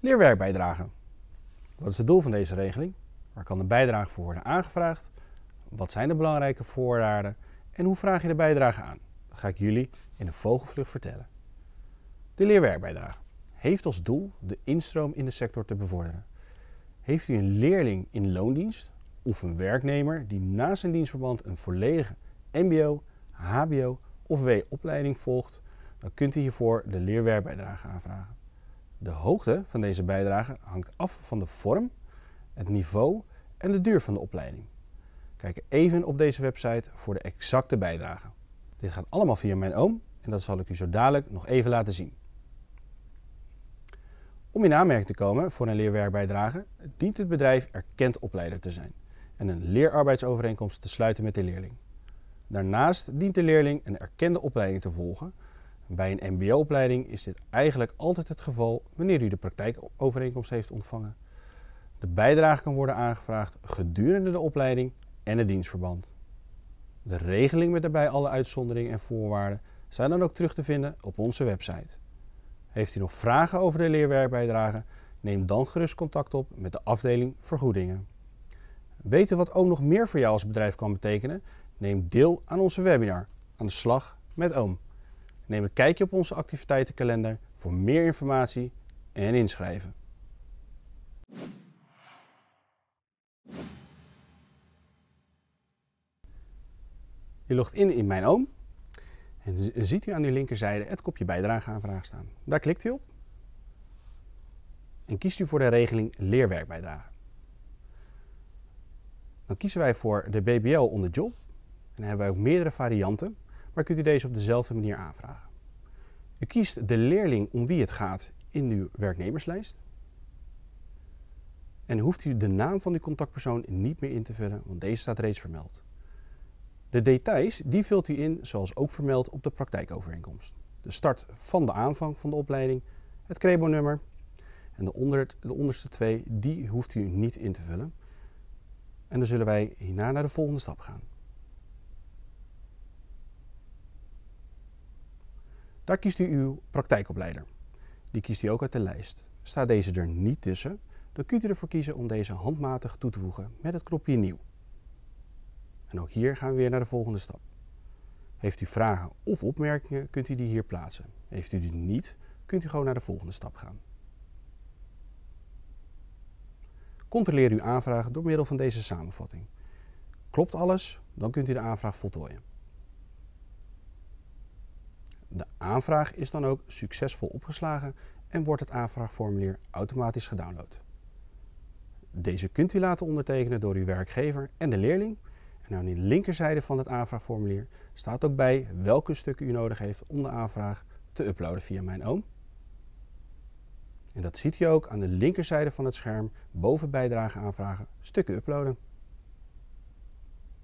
Leerwerkbijdrage. Wat is het doel van deze regeling? Waar kan de bijdrage voor worden aangevraagd? Wat zijn de belangrijke voorwaarden? En hoe vraag je de bijdrage aan? Dat ga ik jullie in een vogelvlucht vertellen. De leerwerkbijdrage heeft als doel de instroom in de sector te bevorderen. Heeft u een leerling in loondienst of een werknemer die na zijn dienstverband een volledige MBO, HBO of W-opleiding volgt, dan kunt u hiervoor de leerwerkbijdrage aanvragen. De hoogte van deze bijdrage hangt af van de vorm, het niveau en de duur van de opleiding. Kijk even op deze website voor de exacte bijdrage. Dit gaat allemaal via mijn oom en dat zal ik u zo dadelijk nog even laten zien. Om in aanmerking te komen voor een leerwerkbijdrage dient het bedrijf erkend opleider te zijn en een leerarbeidsovereenkomst te sluiten met de leerling. Daarnaast dient de leerling een erkende opleiding te volgen bij een MBO-opleiding is dit eigenlijk altijd het geval wanneer u de praktijkovereenkomst heeft ontvangen. De bijdrage kan worden aangevraagd gedurende de opleiding en het dienstverband. De regeling met daarbij alle uitzonderingen en voorwaarden zijn dan ook terug te vinden op onze website. Heeft u nog vragen over de leerwerkbijdragen? Neem dan gerust contact op met de afdeling vergoedingen. Weten wat ook nog meer voor jou als bedrijf kan betekenen? Neem deel aan onze webinar Aan de slag met Oom. Neem een kijkje op onze activiteitenkalender voor meer informatie en inschrijven. Je logt in in Mijn Oom en ziet u aan uw linkerzijde het kopje bijdrage aanvraag staan. Daar klikt u op en kiest u voor de regeling leerwerkbijdrage. Dan kiezen wij voor de BBL onder job en hebben wij ook meerdere varianten maar kunt u deze op dezelfde manier aanvragen. U kiest de leerling om wie het gaat in uw werknemerslijst. En hoeft u de naam van uw contactpersoon niet meer in te vullen, want deze staat reeds vermeld. De details die vult u in zoals ook vermeld op de praktijkovereenkomst. De start van de aanvang van de opleiding, het crebo en de, onder, de onderste twee, die hoeft u niet in te vullen. En dan zullen wij hierna naar de volgende stap gaan. Daar kiest u uw praktijkopleider. Die kiest u ook uit de lijst. Staat deze er niet tussen, dan kunt u ervoor kiezen om deze handmatig toe te voegen met het knopje nieuw. En ook hier gaan we weer naar de volgende stap. Heeft u vragen of opmerkingen, kunt u die hier plaatsen. Heeft u die niet, kunt u gewoon naar de volgende stap gaan. Controleer uw aanvraag door middel van deze samenvatting. Klopt alles, dan kunt u de aanvraag voltooien. De aanvraag is dan ook succesvol opgeslagen en wordt het aanvraagformulier automatisch gedownload. Deze kunt u laten ondertekenen door uw werkgever en de leerling. En aan de linkerzijde van het aanvraagformulier staat ook bij welke stukken u nodig heeft om de aanvraag te uploaden via Mijn Oom. En dat ziet u ook aan de linkerzijde van het scherm boven bijdrage aanvragen stukken uploaden.